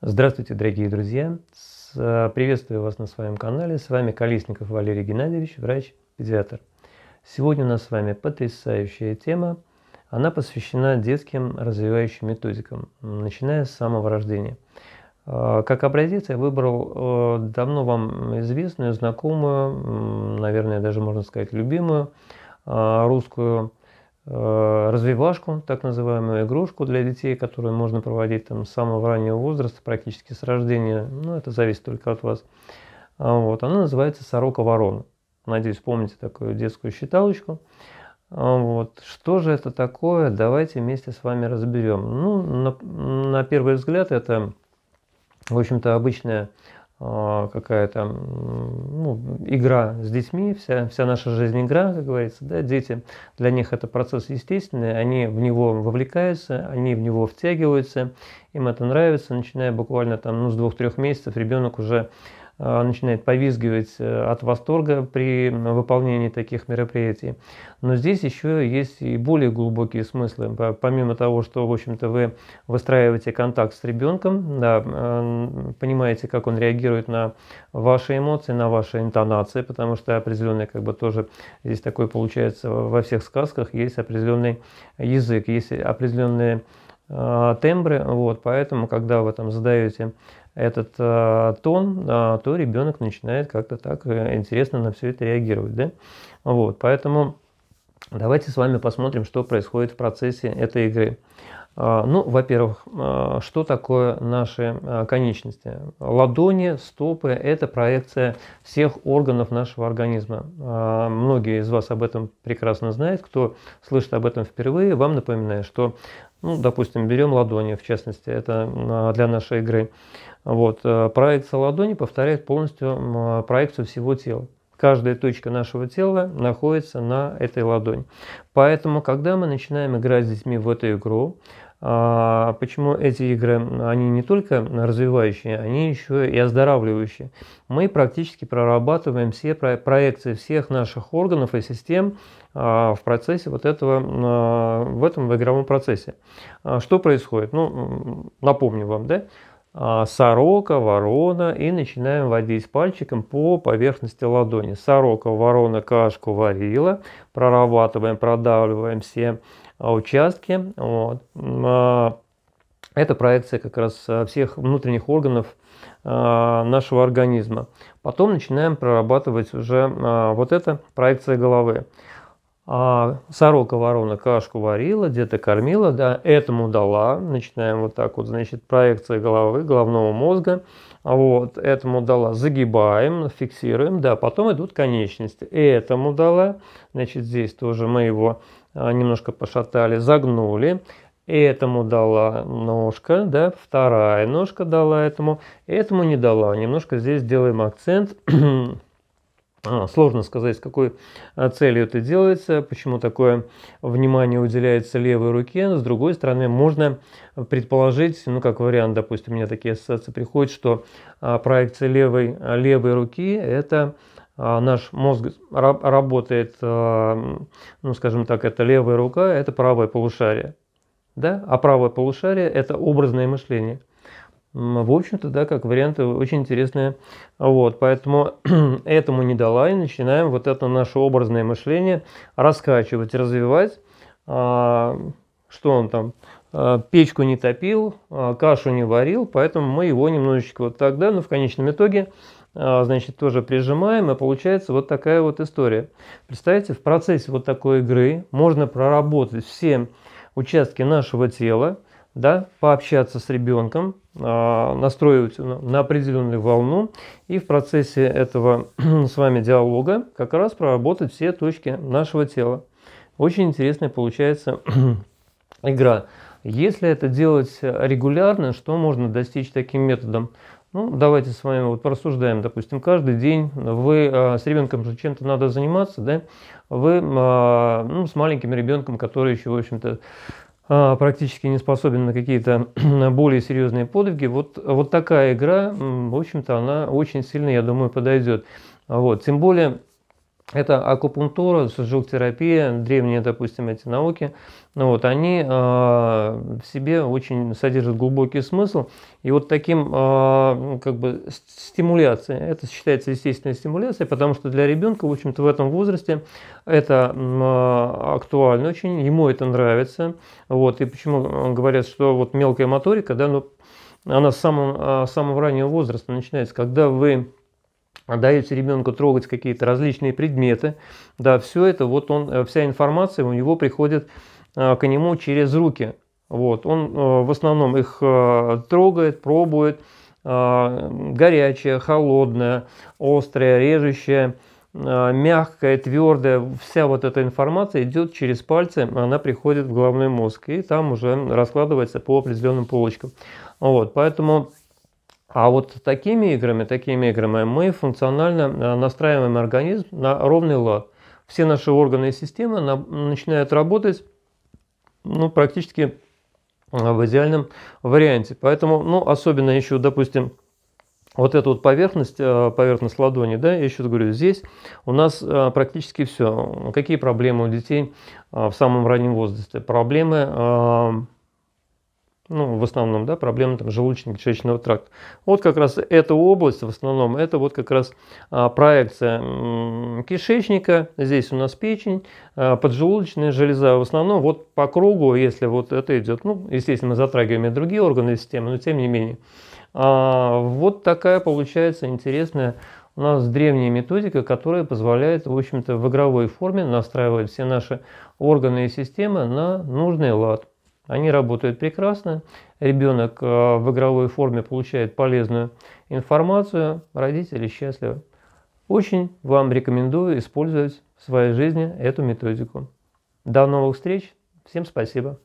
Здравствуйте, дорогие друзья! Э, приветствую вас на своем канале. С вами Колесников Валерий Геннадьевич, врач-педиатр. Сегодня у нас с вами потрясающая тема. Она посвящена детским развивающим методикам, начиная с самого рождения. Э, как образец я выбрал э, давно вам известную, знакомую, наверное, даже можно сказать любимую русскую Э, развивашку, так называемую игрушку для детей, которую можно проводить там, с самого раннего возраста, практически с рождения. Ну, это зависит только от вас. А вот. Она называется «Сорока-ворона». Надеюсь, помните такую детскую считалочку. А вот. Что же это такое? Давайте вместе с вами разберем. Ну, на, на первый взгляд это, в общем-то, обычная а, какая-то ну, игра с детьми, вся, вся наша жизнь игра, как говорится, да, дети, для них это процесс естественный, они в него вовлекаются, они в него втягиваются, им это нравится, начиная буквально там, ну, с двух-трех месяцев ребенок уже Э, начинает повизгивать э, от восторга при выполнении таких мероприятий. Но здесь еще есть и более глубокие смыслы. Помимо того, что, в общем-то, вы выстраиваете контакт с ребенком, да, э, понимаете, как он реагирует на ваши эмоции, на ваши интонации, потому что определенный, как бы тоже здесь такой получается во всех сказках, есть определенный язык, есть определенные тембры, вот, поэтому, когда вы там задаете этот э, тон, э, то ребенок начинает как-то так э, интересно на все это реагировать. Да? Вот, поэтому давайте с вами посмотрим, что происходит в процессе этой игры. А, ну, во-первых, а, что такое наши а, конечности? Ладони, стопы – это проекция всех органов нашего организма. Многие из вас об этом прекрасно знают. Кто слышит об этом впервые, вам напоминаю, что, ну, допустим, берем ладони, в частности, это для нашей игры. Вот. Проекция ладони повторяет полностью проекцию всего тела. Каждая точка нашего тела находится на этой ладони. Поэтому, когда мы начинаем играть с детьми в эту игру, а, почему эти игры, они не только развивающие, они еще и оздоравливающие. Мы практически прорабатываем все проекции всех наших органов и систем а, в процессе вот этого, а, в этом в игровом процессе. Что происходит? Ну, напомню вам, да? А, сорока, ворона и начинаем водить пальчиком по поверхности ладони. Сорока, ворона, кашку варила, прорабатываем, продавливаем все а, участки. Вот. А, это проекция как раз всех внутренних органов нашего организма. Потом начинаем прорабатывать уже вот это проекция головы. А сорока ворона кашку варила, где-то кормила, да, этому дала. Начинаем вот так вот, значит, проекция головы, головного мозга. Вот, этому дала, загибаем, фиксируем, да, потом идут конечности. Этому дала, значит, здесь тоже мы его а, немножко пошатали, загнули. Этому дала ножка, да, вторая ножка дала этому, этому не дала. Немножко здесь делаем акцент А, сложно сказать, с какой а, целью это делается, почему такое внимание уделяется левой руке. С другой стороны, можно предположить, ну как вариант, допустим, у меня такие ассоциации приходят, что а, проекция левой, левой руки – это наш мозг работает, ну скажем так, это левая рука, это правое полушарие. Да? А правое полушарие – это образное мышление в общем-то, да, как варианты очень интересные. Вот, поэтому этому не дала и начинаем вот это наше образное мышление раскачивать, развивать. А, что он там? А, печку не топил, а, кашу не варил, поэтому мы его немножечко вот тогда, но ну, в конечном итоге, значит, тоже прижимаем, и получается вот такая вот история. Представьте, в процессе вот такой игры можно проработать все участки нашего тела, да, пообщаться с ребенком, а, настроивать на определенную волну и в процессе этого с вами диалога как раз проработать все точки нашего тела. Очень интересная получается игра. Если это делать регулярно, что можно достичь таким методом? Ну, давайте с вами вот порассуждаем. Допустим, каждый день вы а, с ребенком же чем-то надо заниматься, да? Вы а, ну, с маленьким ребенком, который еще, в общем-то, а, практически не способен на какие-то более серьезные подвиги. Вот, вот такая игра, в общем-то, она очень сильно, я думаю, подойдет. Вот. Тем более, это акупунктура, жук-терапия, древние, допустим, эти науки. Ну вот, они э, в себе очень содержат глубокий смысл. И вот таким э, как бы стимуляцией, это считается естественной стимуляцией, потому что для ребенка, в общем-то, в этом возрасте это э, актуально очень, ему это нравится. Вот, и почему говорят, что вот мелкая моторика, да, ну, она с самого, с самого раннего возраста начинается, когда вы даете ребенку трогать какие-то различные предметы, да, все это, вот он, э, вся информация у него приходит э, к нему через руки. Вот, он э, в основном их трогает, пробует, горячая, холодная, острая, режущая, мягкая, твердая, вся вот эта информация идет через пальцы, она приходит в головной мозг, и там уже раскладывается по определенным полочкам. Вот, поэтому а вот такими играми, такими играми мы функционально э, настраиваем организм на ровный лад. Все наши органы и системы начинают работать ну, практически э, в идеальном варианте. Поэтому, ну, особенно еще, допустим, вот эта вот поверхность, э, поверхность ладони, да, я еще говорю, здесь у нас практически все. Какие проблемы у детей в самом раннем возрасте? Проблемы ну, в основном, да, проблемы там желудочно-кишечного тракта. Вот как раз эта область в основном, это вот как раз а, проекция м -м, кишечника, здесь у нас печень, а, поджелудочная железа, в основном вот по кругу, если вот это идет, ну, естественно, мы затрагиваем и другие органы системы, но тем не менее. А, вот такая получается интересная у нас древняя методика, которая позволяет, в общем-то, в игровой форме настраивать все наши органы и системы на нужный лад. Они работают прекрасно. Ребенок э, в игровой форме получает полезную информацию. Родители счастливы. Очень вам рекомендую использовать в своей жизни эту методику. До новых встреч. Всем спасибо.